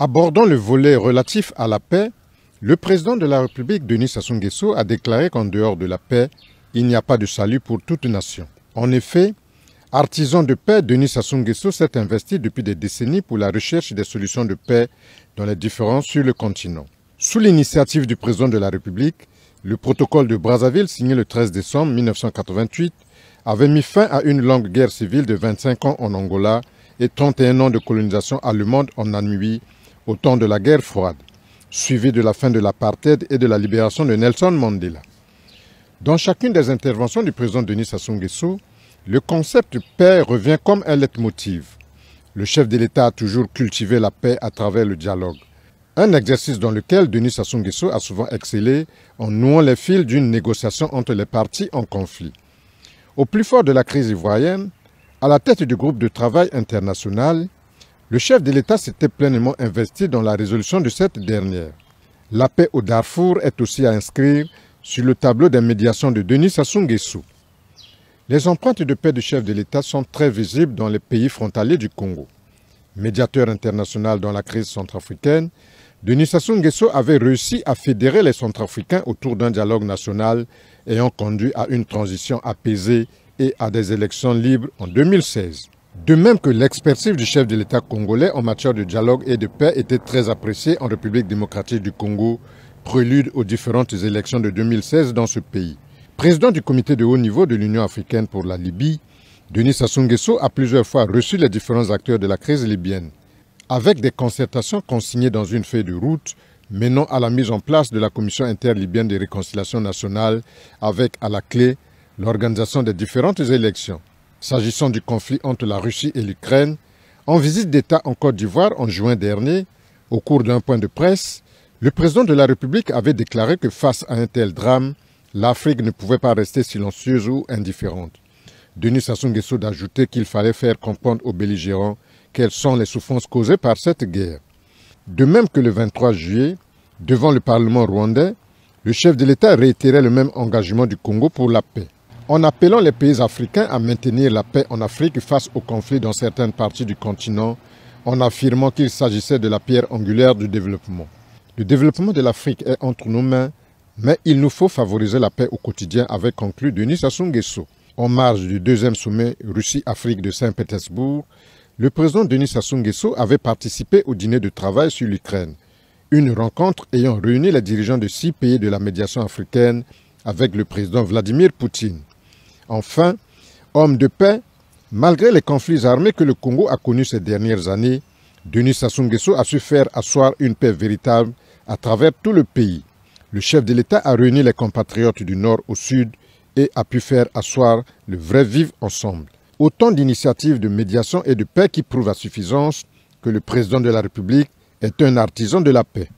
Abordant le volet relatif à la paix, le président de la République, Denis Sassou Nguesso, a déclaré qu'en dehors de la paix, il n'y a pas de salut pour toute nation. En effet, artisan de paix, Denis Sassou Nguesso s'est investi depuis des décennies pour la recherche des solutions de paix dans les différences sur le continent. Sous l'initiative du président de la République, le protocole de Brazzaville signé le 13 décembre 1988 avait mis fin à une longue guerre civile de 25 ans en Angola et 31 ans de colonisation allemande en Namibie au temps de la guerre froide, suivi de la fin de l'apartheid et de la libération de Nelson Mandela. Dans chacune des interventions du président Denis Sassou Nguesso, le concept de paix revient comme un leitmotiv. Le chef de l'État a toujours cultivé la paix à travers le dialogue, un exercice dans lequel Denis Sassou Nguesso a souvent excellé en nouant les fils d'une négociation entre les parties en conflit. Au plus fort de la crise ivoirienne, à la tête du groupe de travail international, le chef de l'État s'était pleinement investi dans la résolution de cette dernière. La paix au Darfour est aussi à inscrire sur le tableau des médiations de Denis Sassou Nguesso. Les empreintes de paix du chef de l'État sont très visibles dans les pays frontaliers du Congo. Médiateur international dans la crise centrafricaine, Denis Sassou Nguesso avait réussi à fédérer les centrafricains autour d'un dialogue national ayant conduit à une transition apaisée et à des élections libres en 2016. De même que l'expertise du chef de l'État congolais en matière de dialogue et de paix était très appréciée en République démocratique du Congo, prélude aux différentes élections de 2016 dans ce pays. Président du comité de haut niveau de l'Union africaine pour la Libye, Denis Sassou Nguesso a plusieurs fois reçu les différents acteurs de la crise libyenne, avec des concertations consignées dans une feuille de route menant à la mise en place de la Commission interlibyenne de réconciliation nationale avec à la clé l'organisation des différentes élections. S'agissant du conflit entre la Russie et l'Ukraine, en visite d'État en Côte d'Ivoire en juin dernier, au cours d'un point de presse, le président de la République avait déclaré que face à un tel drame, l'Afrique ne pouvait pas rester silencieuse ou indifférente. Denis Sassou Nguesso d'ajouter qu'il fallait faire comprendre aux belligérants quelles sont les souffrances causées par cette guerre. De même que le 23 juillet, devant le Parlement rwandais, le chef de l'État réitérait le même engagement du Congo pour la paix. En appelant les pays africains à maintenir la paix en Afrique face aux conflits dans certaines parties du continent, en affirmant qu'il s'agissait de la pierre angulaire du développement. Le développement de l'Afrique est entre nos mains, mais il nous faut favoriser la paix au quotidien, avait conclu Denis Sassou Nguesso. En marge du deuxième sommet Russie-Afrique de Saint-Pétersbourg, le président Denis Sassou Nguesso avait participé au dîner de travail sur l'Ukraine, une rencontre ayant réuni les dirigeants de six pays de la médiation africaine avec le président Vladimir Poutine. Enfin, homme de paix, malgré les conflits armés que le Congo a connus ces dernières années, Denis Sassou Nguesso a su faire asseoir une paix véritable à travers tout le pays. Le chef de l'État a réuni les compatriotes du nord au sud et a pu faire asseoir le vrai vivre ensemble. Autant d'initiatives de médiation et de paix qui prouvent à suffisance que le président de la République est un artisan de la paix.